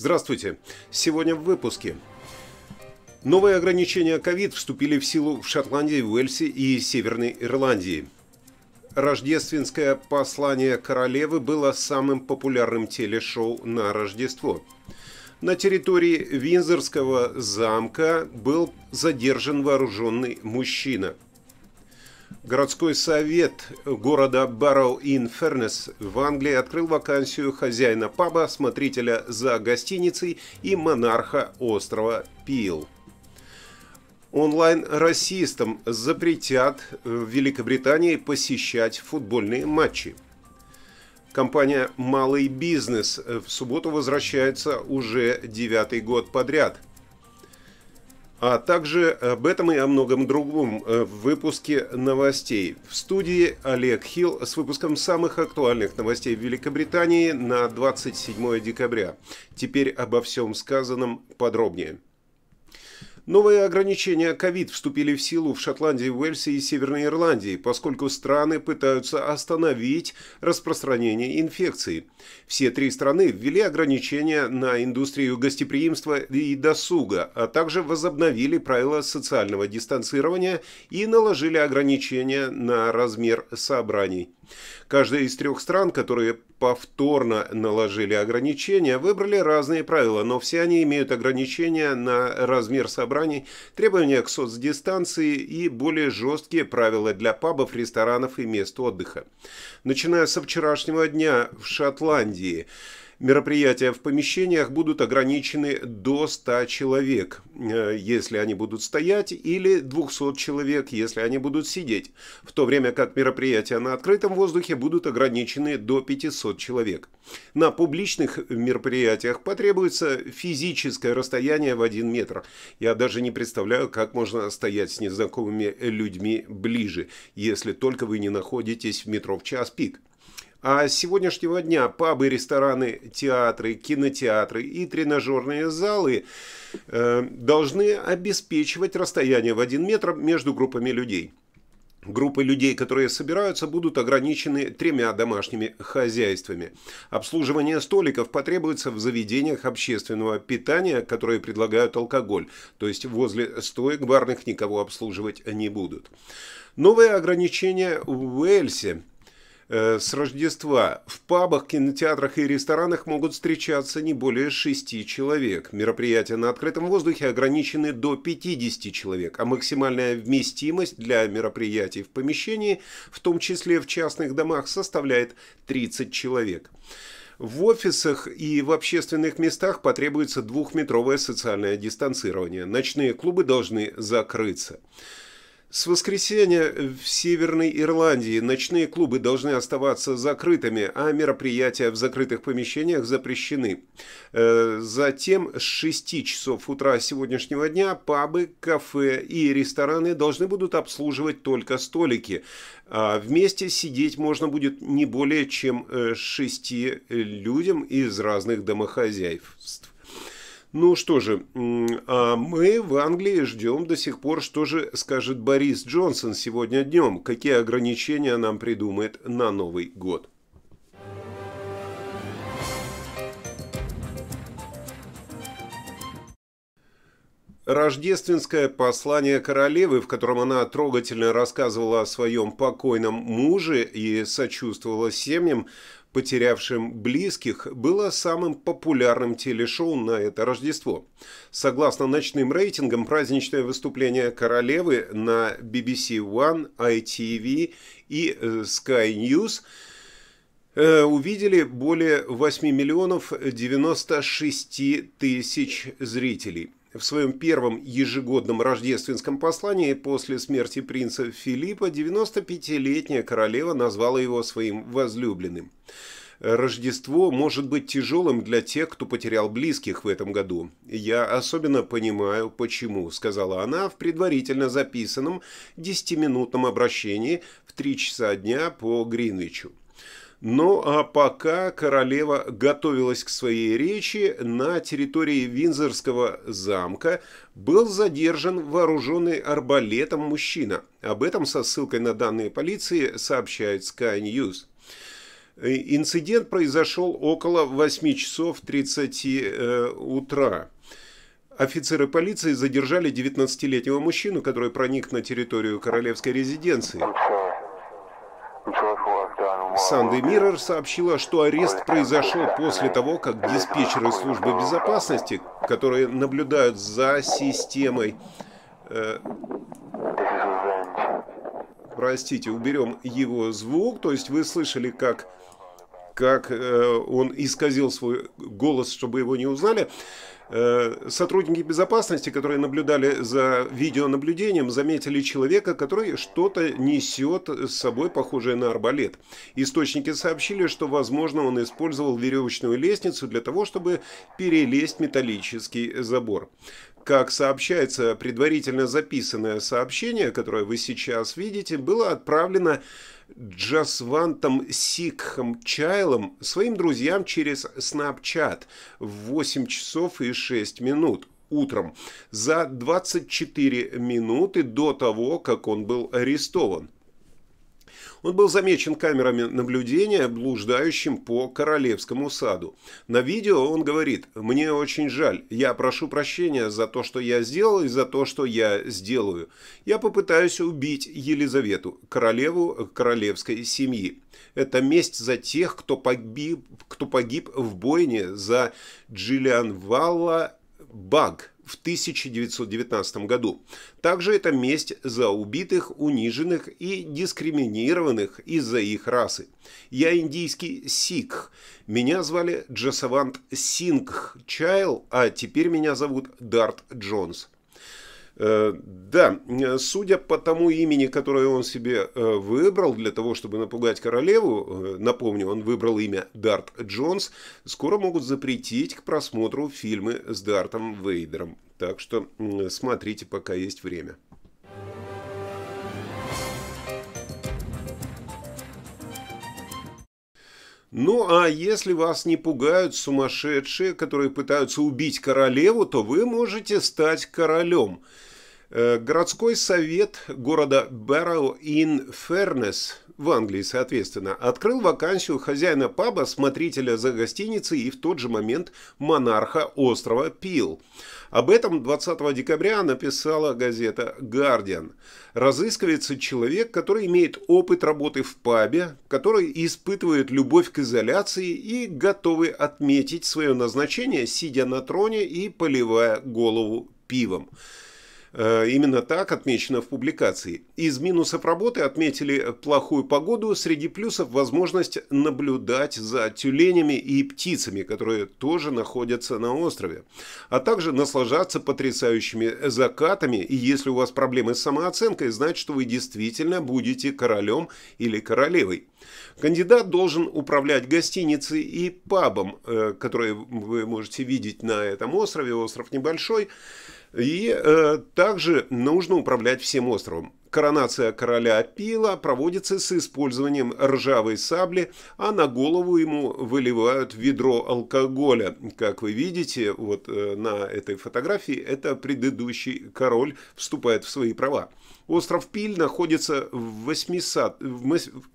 Здравствуйте! Сегодня в выпуске. Новые ограничения COVID вступили в силу в Шотландии, Уэльсе и Северной Ирландии. Рождественское послание королевы было самым популярным телешоу на Рождество. На территории Винзорского замка был задержан вооруженный мужчина – Городской совет города барроу ин в Англии открыл вакансию хозяина паба, смотрителя за гостиницей и монарха острова Пил. Онлайн-расистам запретят в Великобритании посещать футбольные матчи. Компания «Малый бизнес» в субботу возвращается уже девятый год подряд – а также об этом и о многом другом э, в выпуске новостей. В студии Олег Хилл с выпуском самых актуальных новостей в Великобритании на 27 декабря. Теперь обо всем сказанном подробнее. Новые ограничения COVID вступили в силу в Шотландии, Уэльсе и Северной Ирландии, поскольку страны пытаются остановить распространение инфекции. Все три страны ввели ограничения на индустрию гостеприимства и досуга, а также возобновили правила социального дистанцирования и наложили ограничения на размер собраний. Каждая из трех стран, которые повторно наложили ограничения, выбрали разные правила, но все они имеют ограничения на размер собраний, требования к соцдистанции и более жесткие правила для пабов, ресторанов и мест отдыха. Начиная со вчерашнего дня в Шотландии – Мероприятия в помещениях будут ограничены до 100 человек, э, если они будут стоять, или 200 человек, если они будут сидеть, в то время как мероприятия на открытом воздухе будут ограничены до 500 человек. На публичных мероприятиях потребуется физическое расстояние в 1 метр. Я даже не представляю, как можно стоять с незнакомыми людьми ближе, если только вы не находитесь в метро в час пик. А с сегодняшнего дня пабы, рестораны, театры, кинотеатры и тренажерные залы э, должны обеспечивать расстояние в один метр между группами людей. Группы людей, которые собираются, будут ограничены тремя домашними хозяйствами. Обслуживание столиков потребуется в заведениях общественного питания, которые предлагают алкоголь. То есть возле стоек барных никого обслуживать не будут. Новые ограничения в Уэльсе Э, с Рождества в пабах, кинотеатрах и ресторанах могут встречаться не более 6 человек. Мероприятия на открытом воздухе ограничены до 50 человек, а максимальная вместимость для мероприятий в помещении, в том числе в частных домах, составляет 30 человек. В офисах и в общественных местах потребуется двухметровое социальное дистанцирование. Ночные клубы должны закрыться. С воскресенья в Северной Ирландии ночные клубы должны оставаться закрытыми, а мероприятия в закрытых помещениях запрещены. Э, затем с 6 часов утра сегодняшнего дня пабы, кафе и рестораны должны будут обслуживать только столики. А вместе сидеть можно будет не более чем 6 э, людям из разных домохозяйств. Ну что же, а мы в Англии ждем до сих пор, что же скажет Борис Джонсон сегодня днем, какие ограничения нам придумает на Новый год. Рождественское послание королевы, в котором она трогательно рассказывала о своем покойном муже и сочувствовала семьям, потерявшим близких, было самым популярным телешоу на это Рождество. Согласно ночным рейтингам, праздничное выступление королевы на BBC One, ITV и э, Sky News э, – увидели более 8 миллионов 96 тысяч зрителей. В своем первом ежегодном рождественском послании после смерти принца Филиппа 95-летняя королева назвала его своим возлюбленным. Рождество может быть тяжелым для тех, кто потерял близких в этом году. Я особенно понимаю, почему», — сказала она в предварительно записанном 10-минутном обращении в 3 часа дня по Гринвичу. Но ну, а пока королева готовилась к своей речи, на территории Винзорского замка был задержан вооруженный арбалетом мужчина. Об этом со ссылкой на данные полиции сообщает Sky News. Инцидент произошел около 8 часов 30 э, утра. Офицеры полиции задержали 19-летнего мужчину, который проник на территорию королевской резиденции. Санды Миррор сообщила, что арест произошел после того, как диспетчеры службы безопасности, которые наблюдают за системой... Э, простите, уберем его звук, то есть вы слышали, как как э, он исказил свой голос, чтобы его не узнали. Э, сотрудники безопасности, которые наблюдали за видеонаблюдением, заметили человека, который что-то несет с собой, похожее на арбалет. Источники сообщили, что, возможно, он использовал веревочную лестницу для того, чтобы перелезть металлический забор. Как сообщается, предварительно записанное сообщение, которое вы сейчас видите, было отправлено Джасвантом Сикхом Чайлом своим друзьям через Snapchat в 8 часов и 36 минут утром за 24 минуты до того, как он был арестован. Он был замечен камерами наблюдения, блуждающим по королевскому саду. На видео он говорит «Мне очень жаль, я прошу прощения за то, что я сделал и за то, что я сделаю. Я попытаюсь убить Елизавету, королеву королевской семьи. Это месть за тех, кто погиб, кто погиб в бойне за Джиллиан Валла Баг» в 1919 году. Также это месть за убитых, униженных и дискриминированных из-за их расы. Я индийский сикх. Меня звали Джасавант Сингх Чайл, а теперь меня зовут Дарт Джонс. Э, да, э, судя по тому имени, которое он себе э, выбрал для того, чтобы напугать королеву, напомню, он выбрал имя Дарт Джонс, скоро могут запретить к просмотру фильмы с Дартом Вейдером. Так что смотрите, пока есть время. Ну а если вас не пугают сумасшедшие, которые пытаются убить королеву, то вы можете стать королем. Э, городской совет города Barrow-in-Furness в Англии, соответственно, открыл вакансию хозяина паба, смотрителя за гостиницей и в тот же момент монарха острова Пил. Об этом 20 декабря написала газета «Гардиан». Разыскивается человек, который имеет опыт работы в пабе, который испытывает любовь к изоляции и готовы отметить свое назначение, сидя на троне и поливая голову пивом. Э, именно так отмечено в публикации. Из минусов работы отметили плохую погоду, среди плюсов возможность наблюдать за тюленями и птицами, которые тоже находятся на острове, а также наслаждаться потрясающими закатами. И если у вас проблемы с самооценкой, знать, что вы действительно будете королем или королевой. Кандидат должен управлять гостиницей и пабом, э, которые вы можете видеть на этом острове. Остров небольшой. И э, также нужно управлять всем островом. Коронация короля Пила проводится с использованием ржавой сабли, а на голову ему выливают ведро алкоголя. Как вы видите, вот э, на этой фотографии это предыдущий король вступает в свои права. Остров Пиль находится в 800... В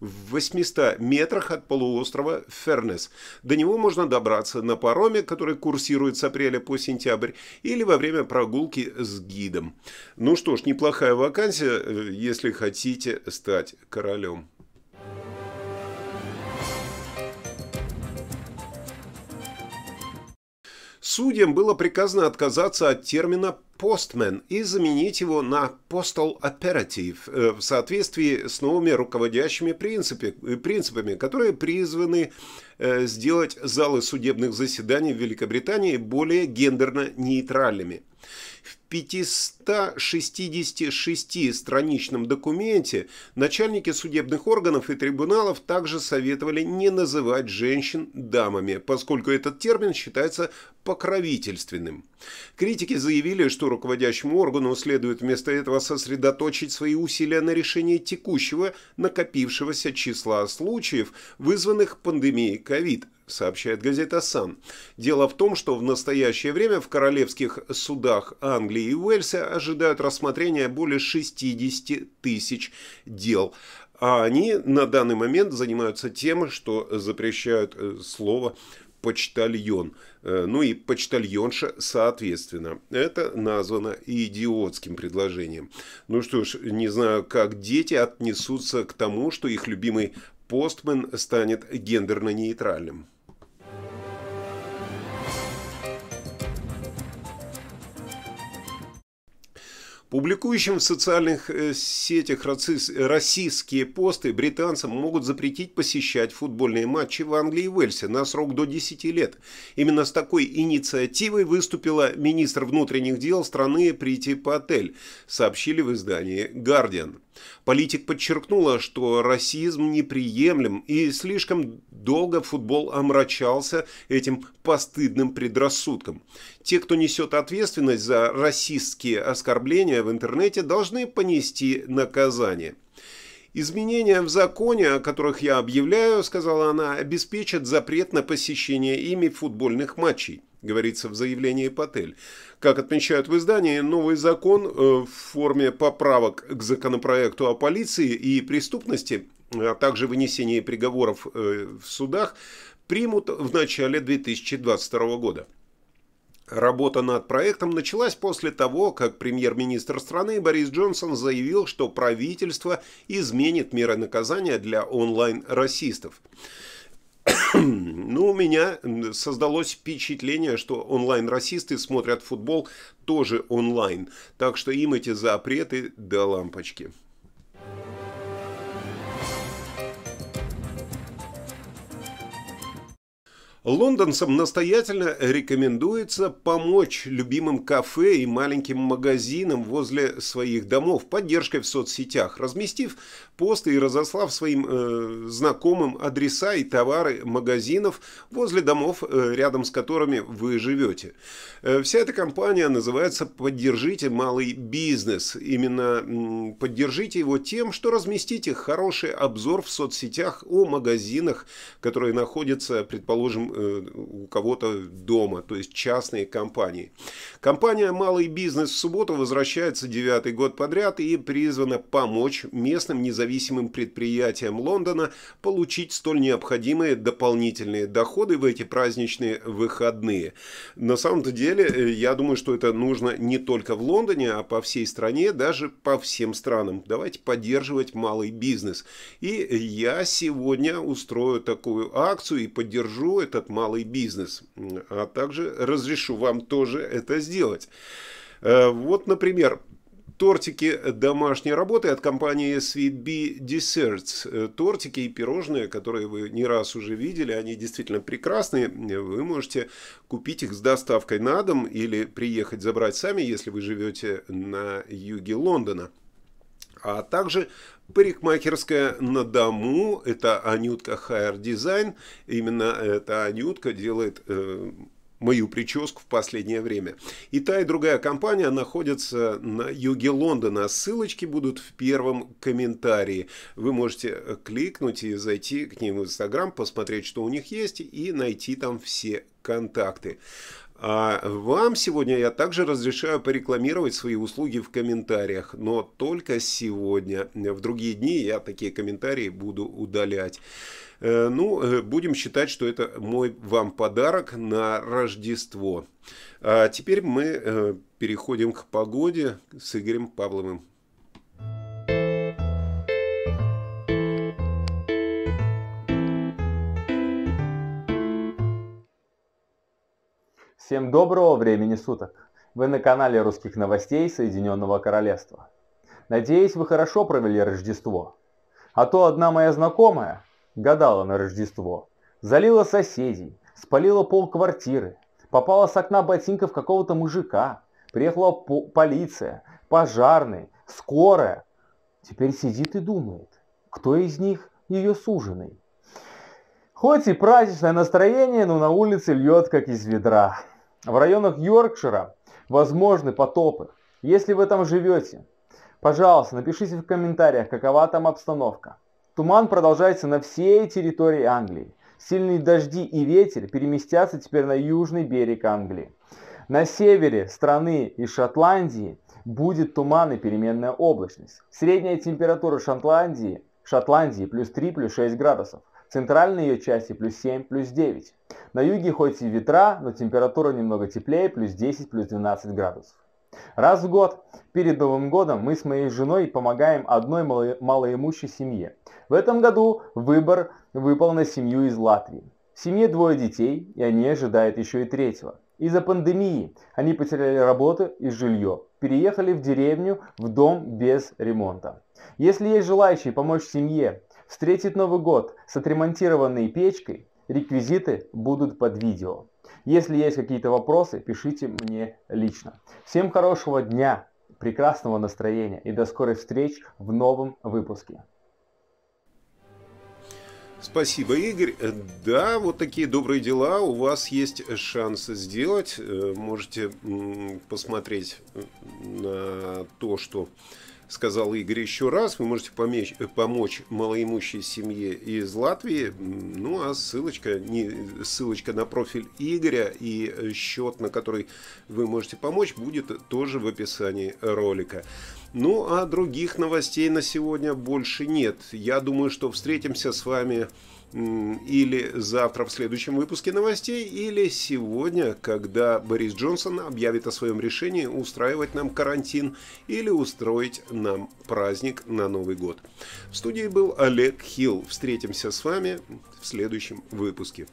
в 800 метрах от полуострова Фернес. До него можно добраться на пароме, который курсирует с апреля по сентябрь, или во время прогулки с гидом. Ну что ж, неплохая вакансия, э, если хотите стать королем. Судьям было приказано отказаться от термина Postman и заменить его на Postal Operative э, в соответствии с новыми руководящими э, принципами, которые призваны э, сделать залы судебных заседаний в Великобритании более гендерно нейтральными. В 566-страничном документе начальники судебных органов и трибуналов также советовали не называть женщин дамами, поскольку этот термин считается покровительственным. Критики заявили, что руководящему органу следует вместо этого сосредоточить свои усилия на решении текущего накопившегося числа случаев, вызванных пандемией COVID, сообщает газета «Сан». Дело в том, что в настоящее время в королевских судах Англии Англии и Уэльса ожидают рассмотрения более 60 тысяч дел. А они на данный момент занимаются тем, что запрещают э, слово почтальон, э, ну и почтальонша соответственно. Это названо идиотским предложением. Ну что ж, не знаю, как дети отнесутся к тому, что их любимый постмен станет гендерно-нейтральным. Публикующим в социальных э, сетях российские посты британцам могут запретить посещать футбольные матчи в Англии и Уэльсе на срок до 10 лет. Именно с такой инициативой выступила министр внутренних дел страны Прити Патель, сообщили в издании «Гардиан». Политик подчеркнула, что расизм неприемлем и слишком долго футбол омрачался этим постыдным предрассудком. Те, кто несет ответственность за расистские оскорбления в интернете, должны понести наказание. «Изменения в законе, о которых я объявляю, — сказала она, — обеспечат запрет на посещение ими футбольных матчей говорится в заявлении Патель. Как отмечают в издании, новый закон э, в форме поправок к законопроекту о полиции и преступности, а также вынесении приговоров э, в судах, примут в начале 2022 года. Работа над проектом началась после того, как премьер-министр страны Борис Джонсон заявил, что правительство изменит меры наказания для онлайн-расистов. ну, у меня создалось впечатление, что онлайн-расисты смотрят футбол тоже онлайн, так что им эти запреты до лампочки. Лондонцам настоятельно рекомендуется помочь любимым кафе и маленьким магазинам возле своих домов поддержкой в соцсетях, разместив посты и разослав своим э, знакомым адреса и товары магазинов возле домов, э, рядом с которыми вы живете. Э, вся эта кампания называется «Поддержите малый бизнес». Именно э, поддержите его тем, что разместите хороший обзор в соцсетях о магазинах, которые находятся, предположим, Э, у кого-то дома, то есть частные компании. Компания «Малый бизнес» в субботу возвращается девятый год подряд и призвана помочь местным независимым предприятиям Лондона получить столь необходимые дополнительные доходы в эти праздничные выходные. На самом-то деле, э, я думаю, что это нужно не только в Лондоне, а по всей стране, даже по всем странам. Давайте поддерживать малый бизнес. И я сегодня устрою такую акцию и поддержу этот малый бизнес. А также разрешу вам тоже это сделать. Э, вот, например, тортики домашней работы от компании Sweet Bee Desserts. Э, тортики и пирожные, которые вы не раз уже видели, они действительно прекрасные. Э, вы можете купить их с доставкой на дом или приехать забрать сами, если вы живете на юге Лондона а также парикмахерская на дому, это Анютка Hair Design, именно эта Анютка делает э, мою прическу в последнее время. И та, и другая компания находятся на юге Лондона. Ссылочки будут в первом комментарии. Вы можете кликнуть и зайти к ним в Инстаграм, посмотреть, что у них есть, и найти там все контакты. А вам сегодня я также разрешаю порекламировать свои услуги в комментариях, но только сегодня. В другие дни я такие комментарии буду удалять. Э, ну, э, будем считать, что это мой вам подарок на Рождество. А теперь мы э, переходим к погоде с Игорем Павловым. Всем доброго времени суток! Вы на канале русских новостей Соединенного Королевства. Надеюсь, вы хорошо провели Рождество. А то одна моя знакомая гадала на Рождество, залила соседей, спалила пол квартиры, попала с окна ботинков какого-то мужика, приехала по полиция, пожарные, скорая. Теперь сидит и думает, кто из них ее суженый. Хоть и праздничное настроение, но на улице льет как из ведра. В районах Йоркшира возможны потопы. Если вы там живете, пожалуйста, напишите в комментариях, какова там обстановка. Туман продолжается на всей территории Англии. Сильные дожди и ветер переместятся теперь на южный берег Англии. На севере страны и Шотландии будет туман и переменная облачность. Средняя температура Шотландии, Шотландии плюс 3, плюс 6 градусов центральной ее части плюс 7, плюс 9. На юге хоть и ветра, но температура немного теплее, плюс 10, плюс 12 градусов. Раз в год, перед Новым годом, мы с моей женой помогаем одной малоимущей семье. В этом году выбор выпал на семью из Латвии. В семье двое детей, и они ожидают еще и третьего. Из-за пандемии они потеряли работу и жилье, переехали в деревню в дом без ремонта. Если есть желающие помочь семье встретит Новый год с отремонтированной печкой, реквизиты будут под видео. Если есть какие-то вопросы, пишите мне лично. Всем хорошего дня, прекрасного настроения и до скорых встреч в новом выпуске. Спасибо, Игорь. Да, вот такие добрые дела у вас есть шанс сделать. Э, можете посмотреть э, на то, что сказал Игорь еще раз. Вы можете помечь, э, помочь малоимущей семье из Латвии. Ну, а ссылочка, не, ссылочка на профиль Игоря и счет, на который вы можете помочь, будет тоже в описании ролика. Ну, а других новостей на сегодня больше нет. Я думаю, что встретимся с вами или завтра в следующем выпуске новостей, или сегодня, когда Борис Джонсон объявит о своем решении устраивать нам карантин или устроить нам праздник на Новый год. В студии был Олег Хилл. Встретимся с вами в следующем выпуске.